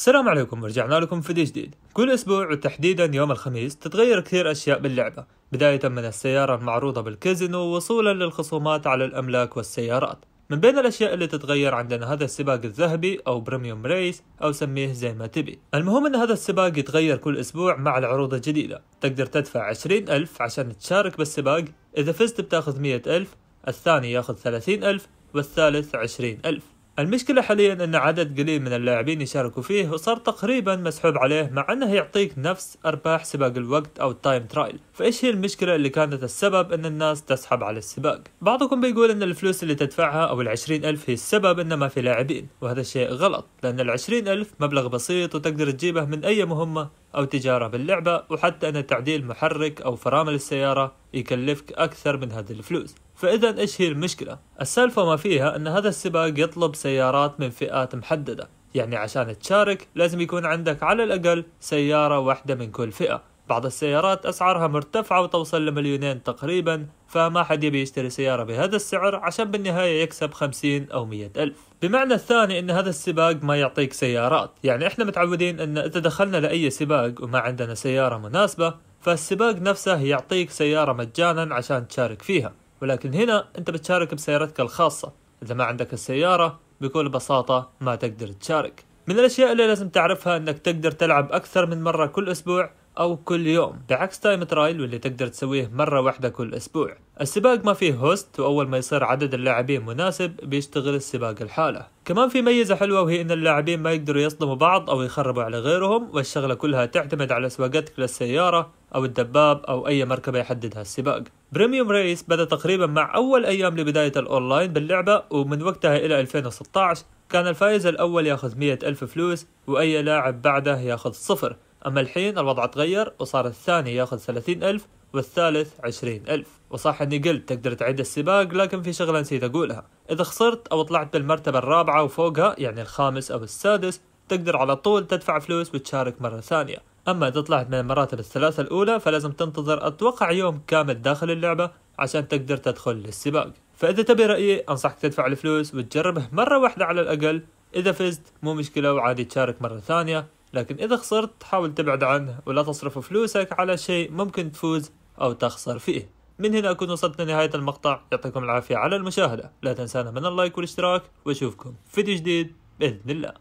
السلام عليكم ورجعنا لكم فيديو جديد كل أسبوع وتحديدا يوم الخميس تتغير كثير أشياء باللعبة بداية من السيارة المعروضة بالكازينو وصولا للخصومات على الأملاك والسيارات من بين الأشياء اللي تتغير عندنا هذا السباق الذهبي أو بريميوم ريس أو سميه زي ما تبي المهم أن هذا السباق يتغير كل أسبوع مع العروض الجديدة تقدر تدفع عشرين ألف عشان تشارك بالسباق إذا فزت بتاخذ مية ألف الثاني ياخذ ثلاثين ألف والثالث عشرين ألف المشكلة حاليا أن عدد قليل من اللاعبين يشاركوا فيه وصار تقريبا مسحوب عليه مع أنه يعطيك نفس أرباح سباق الوقت أو التايم ترايل فإيش هي المشكلة اللي كانت السبب أن الناس تسحب على السباق بعضكم بيقول أن الفلوس اللي تدفعها أو العشرين ألف هي السبب أن ما في لاعبين وهذا الشيء غلط لأن العشرين ألف مبلغ بسيط وتقدر تجيبه من أي مهمة أو تجارة باللعبة وحتى أن تعديل محرك أو فرامل السيارة يكلفك أكثر من هذه الفلوس فإذا إيش هي المشكلة؟ السالفة ما فيها أن هذا السباق يطلب سيارات من فئات محددة يعني عشان تشارك لازم يكون عندك على الأقل سيارة واحدة من كل فئة بعض السيارات أسعارها مرتفعة وتوصل لمليونين تقريبا فما حد يبي يشتري سيارة بهذا السعر عشان بالنهاية يكسب 50 أو 100 ألف بمعنى الثاني أن هذا السباق ما يعطيك سيارات يعني إحنا متعودين أن إذا دخلنا لأي سباق وما عندنا سيارة مناسبة فالسباق نفسه يعطيك سيارة مجانا عشان تشارك فيها ولكن هنا أنت بتشارك بسيارتك الخاصة إذا ما عندك السيارة بكل بساطة ما تقدر تشارك من الأشياء اللي لازم تعرفها أنك تقدر تلعب أكثر من مرة كل أسبوع أو كل يوم بعكس تايم ترايل واللي تقدر تسويه مرة واحدة كل أسبوع السباق ما فيه هوست وأول ما يصير عدد اللاعبين مناسب بيشتغل السباق الحالة كمان في ميزة حلوة وهي إن اللاعبين ما يقدروا يصدموا بعض أو يخربوا على غيرهم والشغلة كلها تعتمد على سواقتك للسيارة أو الدباب أو أي مركبة يحددها السباق بريميوم ريس بدأ تقريبا مع أول أيام لبداية الأونلاين باللعبة ومن وقتها إلى 2016 كان الفائز الأول ياخذ مية ألف فلوس وأي لاعب بعده ياخذ صفر أما الحين الوضع تغير وصار الثاني ياخذ ثلاثين ألف والثالث عشرين ألف وصح أني قلت تقدر تعيد السباق لكن في شغلة نسيت أقولها إذا خسرت أو طلعت بالمرتبة الرابعة وفوقها يعني الخامس أو السادس تقدر على طول تدفع فلوس وتشارك مرة ثانية أما إذا طلعت من المراتب الثلاثة الأولى فلازم تنتظر أتوقع يوم كامل داخل اللعبة عشان تقدر تدخل للسباق فإذا تبي رأيي أنصحك تدفع الفلوس وتجربه مرة واحدة على الأقل إذا فزت مو مشكلة وعادي تشارك مرة ثانية لكن إذا خسرت حاول تبعد عنه ولا تصرف فلوسك على شيء ممكن تفوز أو تخسر فيه من هنا أكون وصلت لنهاية المقطع يعطيكم العافية على المشاهدة لا تنسانا من اللايك والاشتراك وأشوفكم فيديو جديد بإذن الله